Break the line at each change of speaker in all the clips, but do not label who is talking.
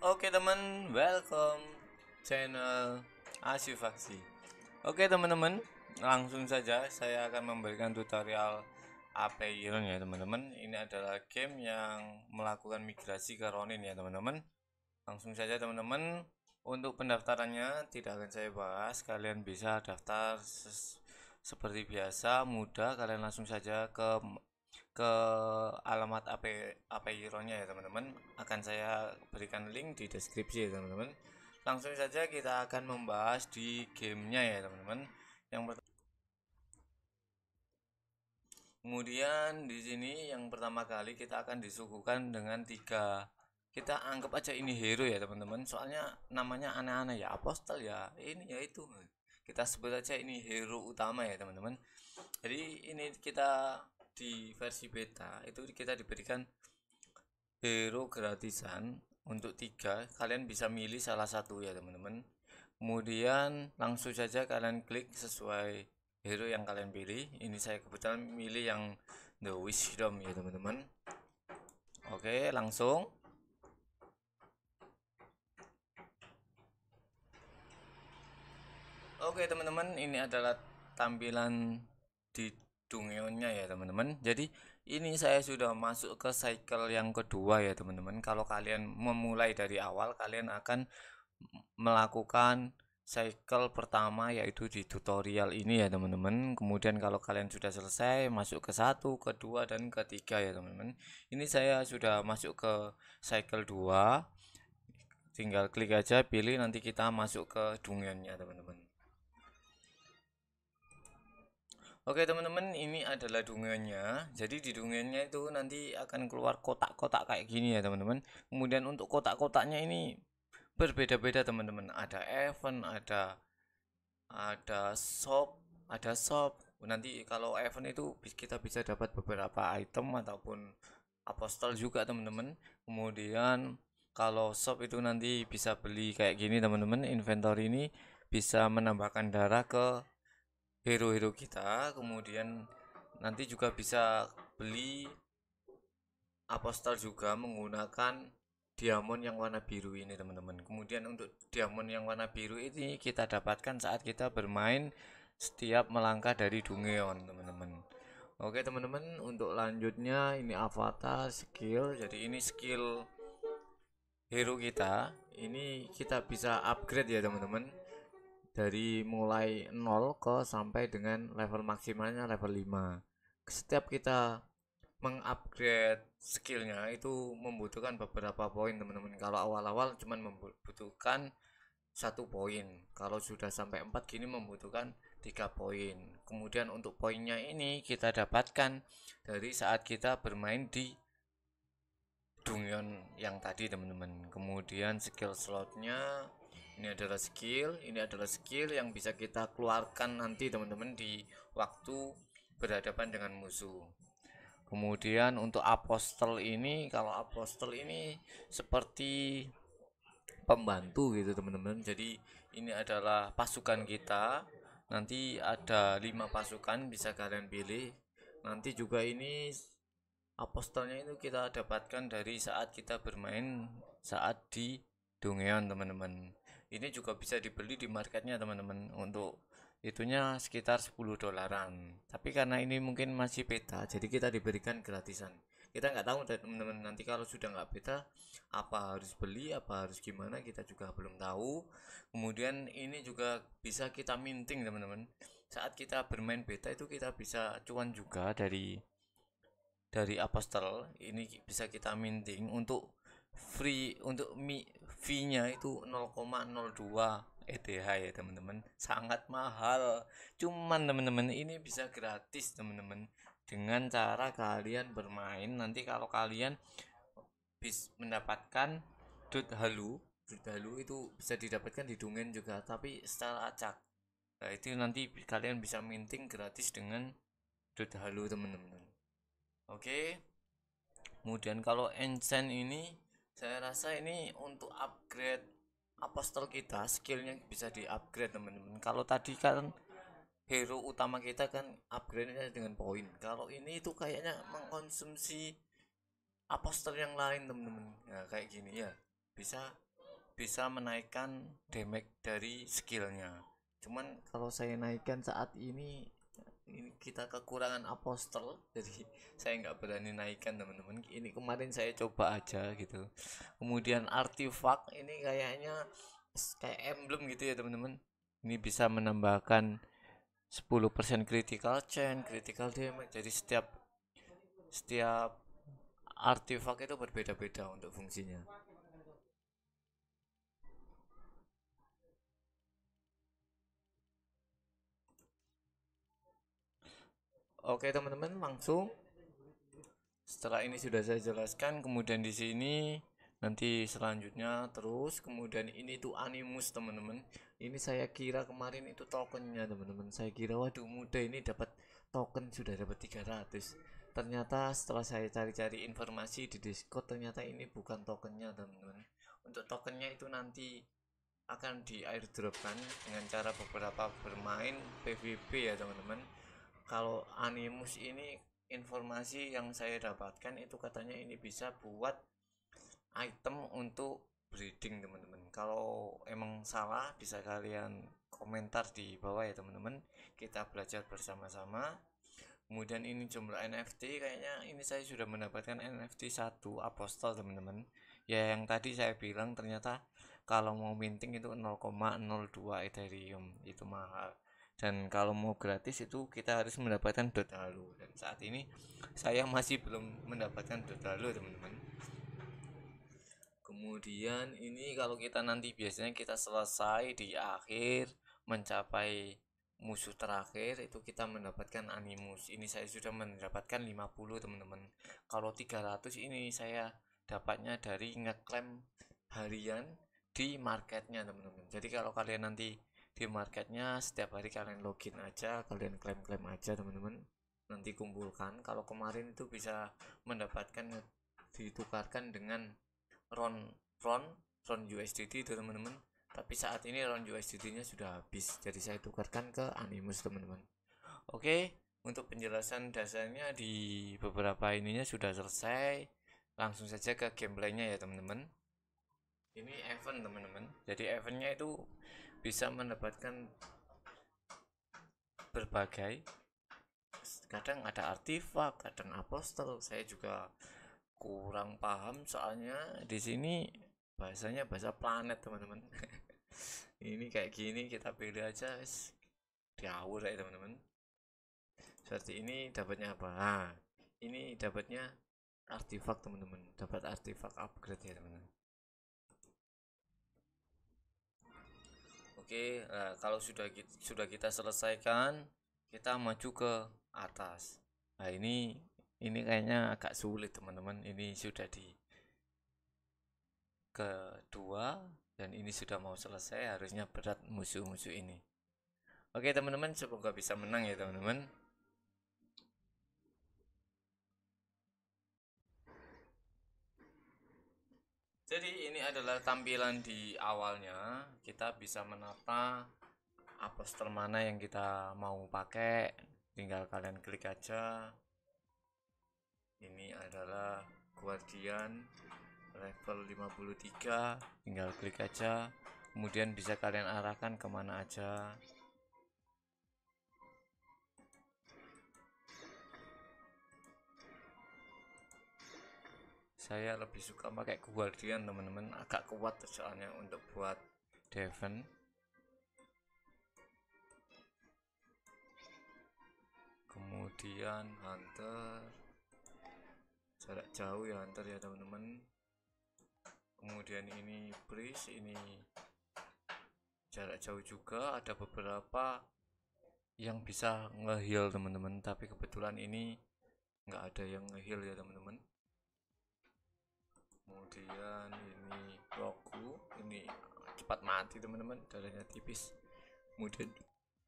Oke teman, welcome channel Asyufaksi. Oke teman-teman, langsung saja saya akan memberikan tutorial Apeiron ya teman-teman. Ini adalah game yang melakukan migrasi ke Ronin ya teman-teman. Langsung saja teman-teman, untuk pendaftarannya tidak akan saya bahas. Kalian bisa daftar seperti biasa, mudah. Kalian langsung saja ke ke alamat AP nya ya teman-teman akan saya berikan link di deskripsi ya teman-teman langsung saja kita akan membahas di gamenya ya teman-teman yang pertama kemudian di sini yang pertama kali kita akan disuguhkan dengan tiga kita anggap aja ini hero ya teman-teman soalnya namanya aneh-aneh ya apostel ya ini ya itu kita sebut aja ini hero utama ya teman-teman jadi ini kita di versi beta itu kita diberikan hero gratisan untuk tiga kalian bisa milih salah satu ya teman-teman kemudian langsung saja kalian klik sesuai hero yang kalian pilih ini saya kebetulan milih yang the wisdom ya teman-teman oke langsung oke teman-teman ini adalah tampilan di Dungunya ya teman-teman jadi ini saya sudah masuk ke cycle yang kedua ya teman-teman kalau kalian memulai dari awal kalian akan melakukan cycle pertama yaitu di tutorial ini ya teman-teman kemudian kalau kalian sudah selesai masuk ke satu kedua dan ketiga ya teman-teman ini saya sudah masuk ke cycle 2 tinggal klik aja pilih nanti kita masuk ke dungionnya teman-teman Oke teman-teman ini adalah dungannya. jadi di dungannya itu nanti akan keluar kotak-kotak kayak gini ya teman-teman kemudian untuk kotak-kotaknya ini berbeda-beda teman-teman ada event ada ada shop ada shop nanti kalau event itu kita bisa dapat beberapa item ataupun apostol juga teman-teman kemudian kalau shop itu nanti bisa beli kayak gini teman-teman inventory ini bisa menambahkan darah ke hero-hero kita kemudian nanti juga bisa beli apostel juga menggunakan diamond yang warna biru ini teman-teman kemudian untuk diamond yang warna biru ini kita dapatkan saat kita bermain setiap melangkah dari dungeon teman-teman oke teman-teman untuk lanjutnya ini avatar skill jadi ini skill hero kita ini kita bisa upgrade ya teman-teman dari mulai 0 ke sampai dengan level maksimalnya level 5 setiap kita mengupgrade skillnya itu membutuhkan beberapa poin teman-teman kalau awal-awal cuma membutuhkan satu poin kalau sudah sampai 4 kini membutuhkan tiga poin kemudian untuk poinnya ini kita dapatkan dari saat kita bermain di dungeon yang tadi teman-teman kemudian skill slotnya ini adalah skill ini adalah skill yang bisa kita keluarkan nanti teman-teman di waktu berhadapan dengan musuh kemudian untuk apostel ini kalau apostel ini seperti pembantu gitu teman-teman jadi ini adalah pasukan kita nanti ada lima pasukan bisa kalian pilih nanti juga ini apostelnya itu kita dapatkan dari saat kita bermain saat di Dungeon teman-teman ini juga bisa dibeli di marketnya teman-teman untuk itunya sekitar 10 dolaran tapi karena ini mungkin masih beta jadi kita diberikan gratisan kita nggak tahu teman-teman nanti kalau sudah nggak beta apa harus beli apa harus gimana kita juga belum tahu kemudian ini juga bisa kita minting teman-teman saat kita bermain beta itu kita bisa cuan juga dari dari apostel ini bisa kita minting untuk free untuk mi v nya itu 0,02 ETH ya teman-teman sangat mahal cuman teman-teman ini bisa gratis teman-teman dengan cara kalian bermain nanti kalau kalian bisa mendapatkan dot halu dot halu itu bisa didapatkan di dungen juga tapi secara acak nah itu nanti kalian bisa minting gratis dengan dot halu teman-teman oke kemudian kalau enchant ini saya rasa ini untuk upgrade apostol kita skillnya bisa di upgrade teman-teman kalau tadi kan hero utama kita kan upgrade nya dengan poin kalau ini itu kayaknya mengkonsumsi apostol yang lain teman-teman ya, kayak gini ya bisa bisa menaikkan damage dari skillnya cuman kalau saya naikkan saat ini ini kita kekurangan apostel jadi saya nggak berani naikkan teman-teman ini kemarin saya coba aja gitu kemudian artifak ini kayaknya kayak emblem gitu ya teman-teman ini bisa menambahkan 10% critical chain critical damage jadi setiap setiap artifak itu berbeda-beda untuk fungsinya Oke teman-teman langsung setelah ini sudah saya jelaskan kemudian di sini nanti selanjutnya terus kemudian ini tuh animus teman-teman ini saya kira kemarin itu tokennya teman-teman saya kira waduh muda ini dapat token sudah dapat 300 ternyata setelah saya cari-cari informasi di discord ternyata ini bukan tokennya teman-teman untuk tokennya itu nanti akan di airdropkan dengan cara beberapa bermain PVP ya teman-teman kalau animus ini informasi yang saya dapatkan itu katanya ini bisa buat item untuk breeding teman-teman kalau emang salah bisa kalian komentar di bawah ya teman-teman kita belajar bersama-sama kemudian ini jumlah NFT kayaknya ini saya sudah mendapatkan NFT satu apostol teman-teman ya yang tadi saya bilang ternyata kalau mau minting itu 0,02 Ethereum itu mahal dan kalau mau gratis itu kita harus mendapatkan dot lalu dan saat ini saya masih belum mendapatkan dot lalu teman-teman kemudian ini kalau kita nanti biasanya kita selesai di akhir mencapai musuh terakhir itu kita mendapatkan animus ini saya sudah mendapatkan 50 teman-teman kalau 300 ini saya dapatnya dari ngeklaim harian di marketnya teman-teman jadi kalau kalian nanti di marketnya setiap hari kalian login aja kalian klaim-klaim aja teman-teman nanti kumpulkan kalau kemarin itu bisa mendapatkan ditukarkan dengan ron ron ron USDT itu teman-teman tapi saat ini ron USDT nya sudah habis jadi saya tukarkan ke Animus teman-teman oke untuk penjelasan dasarnya di beberapa ininya sudah selesai langsung saja ke gameplaynya ya teman-teman ini event teman-teman jadi eventnya itu bisa mendapatkan berbagai kadang ada artifak kadang apostel saya juga kurang paham soalnya di sini bahasanya bahasa planet teman-teman ini kayak gini kita pilih aja guys diawur ya teman-teman seperti ini dapatnya apa nah, ini dapatnya artifak teman-teman dapat artifak upgrade ya teman-teman Oke, nah kalau sudah kita, sudah kita selesaikan, kita maju ke atas. Nah, ini ini kayaknya agak sulit, teman-teman. Ini sudah di kedua dan ini sudah mau selesai, harusnya berat musuh-musuh ini. Oke, teman-teman, semoga bisa menang ya, teman-teman. Jadi ini adalah tampilan di awalnya. Kita bisa menata aposter mana yang kita mau pakai. Tinggal kalian klik aja. Ini adalah Guardian level 53. Tinggal klik aja. Kemudian bisa kalian arahkan kemana aja. saya lebih suka pakai Guardian teman-teman agak kuat soalnya untuk buat Devon kemudian Hunter jarak jauh ya Hunter ya teman-teman kemudian ini Breeze ini jarak jauh juga ada beberapa yang bisa ngeheal teman-teman tapi kebetulan ini nggak ada yang ngeheal ya teman-teman kemudian ini logo ini cepat mati teman-teman darahnya tipis kemudian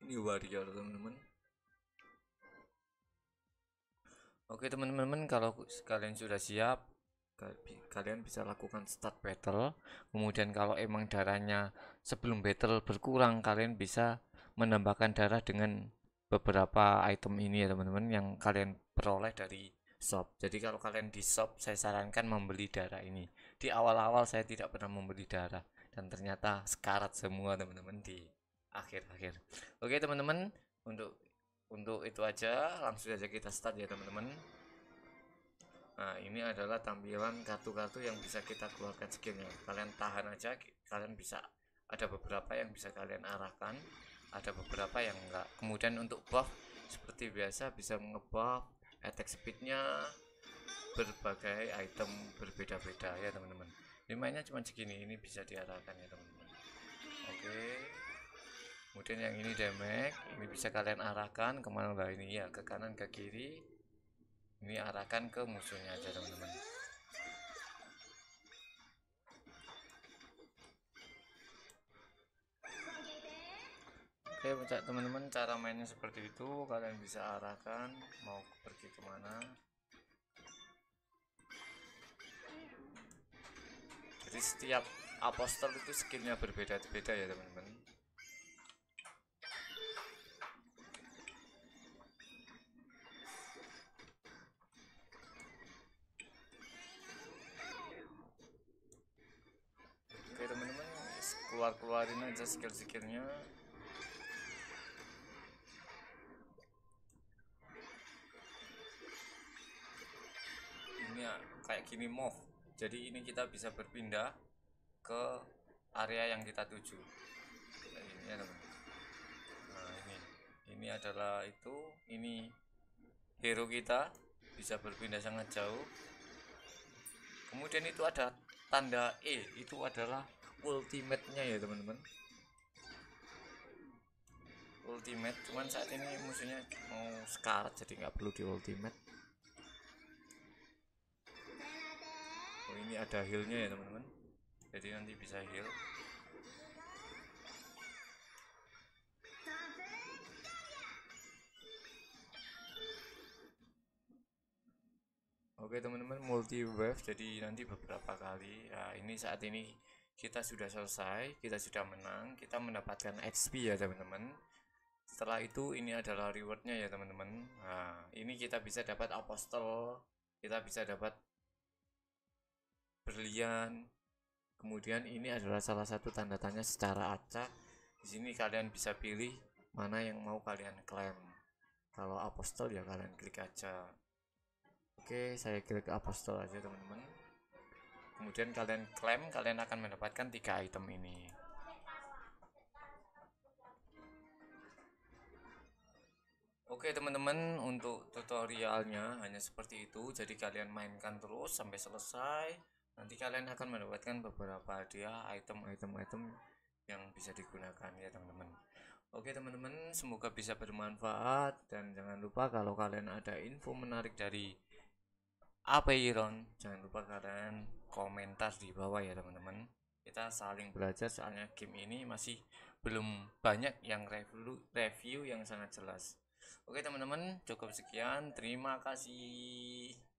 ini warrior teman-teman oke teman-teman kalau kalian sudah siap kalian bisa lakukan start battle kemudian kalau emang darahnya sebelum battle berkurang kalian bisa menambahkan darah dengan beberapa item ini ya teman-teman yang kalian peroleh dari shop. Jadi kalau kalian di shop, saya sarankan membeli darah ini. Di awal-awal saya tidak pernah membeli darah dan ternyata sekarat semua teman-teman di akhir-akhir. Oke teman-teman, untuk untuk itu aja langsung aja kita start ya teman-teman. Nah, ini adalah tampilan kartu-kartu yang bisa kita keluarkan skillnya. Kalian tahan aja, kalian bisa ada beberapa yang bisa kalian arahkan, ada beberapa yang enggak. Kemudian untuk buff seperti biasa bisa ngebuff attack speednya berbagai item berbeda-beda ya teman-teman ini mainnya cuma segini ini bisa diarahkan ya teman-teman oke kemudian yang ini damage ini bisa kalian arahkan kemana lah ini ya ke kanan ke kiri ini arahkan ke musuhnya aja teman-teman Oke teman-teman cara mainnya seperti itu kalian bisa arahkan mau pergi kemana jadi setiap apostel itu skillnya berbeda-beda ya teman-teman Oke teman-teman keluar-keluarin aja skill-skillnya gini move jadi ini kita bisa berpindah ke area yang kita tuju nah, ini ya teman nah ini ini adalah itu ini hero kita bisa berpindah sangat jauh kemudian itu ada tanda E itu adalah ultimate-nya ya teman-teman ultimate cuman saat ini musuhnya mau sekarat jadi nggak perlu di ultimate ini ada healnya ya teman-teman jadi nanti bisa heal Oke teman-teman multi wave jadi nanti beberapa kali ya, ini saat ini kita sudah selesai kita sudah menang kita mendapatkan XP ya teman-teman setelah itu ini adalah rewardnya ya teman-teman nah, ini kita bisa dapat apostel kita bisa dapat berlian. Kemudian ini adalah salah satu tanda tanya secara acak. Di sini kalian bisa pilih mana yang mau kalian klaim. Kalau apostol ya kalian klik aja. Oke, saya klik apostol aja teman-teman. Kemudian kalian klaim, kalian akan mendapatkan tiga item ini. Oke teman-teman untuk tutorialnya hanya seperti itu jadi kalian mainkan terus sampai selesai nanti kalian akan mendapatkan beberapa hadiah item-item-item yang bisa digunakan ya teman-teman Oke teman-teman semoga bisa bermanfaat dan jangan lupa kalau kalian ada info menarik dari apa Iron jangan lupa kalian komentar di bawah ya teman-teman kita saling belajar soalnya game ini masih belum banyak yang review review yang sangat jelas Oke teman-teman cukup sekian terima kasih